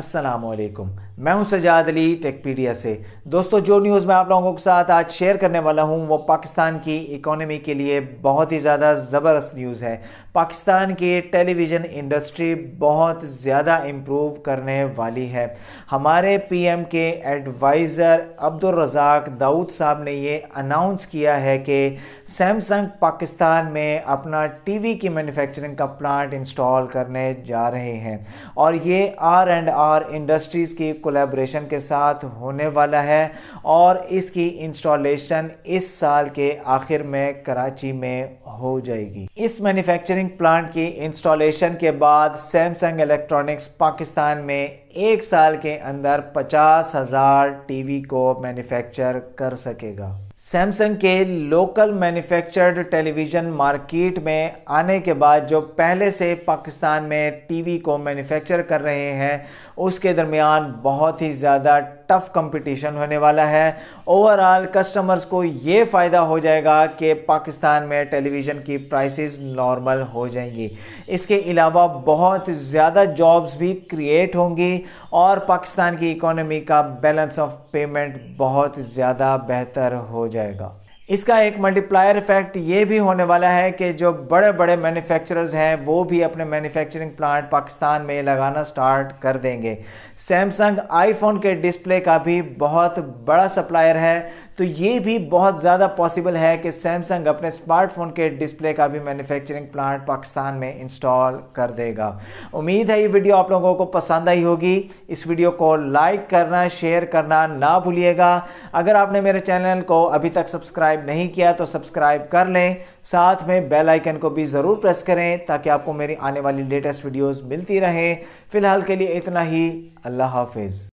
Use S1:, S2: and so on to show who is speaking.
S1: असलम मैं हूं सजाद अली टेकपीडिया से दोस्तों जो न्यूज़ मैं आप लोगों के साथ आज शेयर करने वाला हूं वो पाकिस्तान की इकोनॉमी के लिए बहुत ही ज़्यादा ज़बरदस्त न्यूज़ है पाकिस्तान की टेलीविज़न इंडस्ट्री बहुत ज़्यादा इम्प्रूव करने वाली है हमारे पीएम के एडवाइज़र अब्दुलरजाक दाऊद साहब ने ये अनाउंस किया है कि सैमसंग पाकिस्तान में अपना वी की मैनुफेक्चरिंग का प्लांट इंस्टॉल करने जा रहे हैं और ये आर एंड आर और इंडस्ट्रीज़ की कोलेब्रेशन के साथ होने वाला है और इसकी इंस्टॉलेशन इस साल के आखिर में कराची में हो जाएगी इस मैन्युफैक्चरिंग प्लांट की इंस्टॉलेशन के बाद सैमसंग इलेक्ट्रॉनिक्स पाकिस्तान में एक साल के अंदर पचास हज़ार टी को मैन्युफैक्चर कर सकेगा सैमसंग के लोकल मैन्युफैक्चर्ड टेलीविज़न मार्केट में आने के बाद जो पहले से पाकिस्तान में टीवी को मैन्युफैक्चर कर रहे हैं उसके दरमियान बहुत ही ज़्यादा टफ कंपटीशन होने वाला है ओवरऑल कस्टमर्स को ये फ़ायदा हो जाएगा कि पाकिस्तान में टेलीविज़न की प्राइसेस नॉर्मल हो जाएंगी इसके अलावा बहुत ज़्यादा जॉब्स भी क्रिएट होंगी और पाकिस्तान की इकोनॉमी का बैलेंस ऑफ पेमेंट बहुत ज़्यादा बेहतर हो जाएगा इसका एक मल्टीप्लायर इफेक्ट ये भी होने वाला है कि जो बड़े बड़े मैन्युफैक्चरर्स हैं वो भी अपने मैन्युफैक्चरिंग प्लांट पाकिस्तान में लगाना स्टार्ट कर देंगे सैमसंग आईफोन के डिस्प्ले का भी बहुत बड़ा सप्लायर है तो ये भी बहुत ज़्यादा पॉसिबल है कि सैमसंग अपने स्मार्टफोन के डिस्प्ले का भी मैन्युफैक्चरिंग प्लांट पाकिस्तान में इंस्टॉल कर देगा उम्मीद है ये वीडियो आप लोगों को पसंद आई होगी इस वीडियो को लाइक करना शेयर करना ना भूलिएगा अगर आपने मेरे चैनल को अभी तक सब्सक्राइब सब्सक्राइब नहीं किया तो सब्सक्राइब कर लें साथ में बेल आइकन को भी ज़रूर प्रेस करें ताकि आपको मेरी आने वाली लेटेस्ट वीडियोस मिलती रहें फ़िलहाल के लिए इतना ही अल्लाह हाफिज़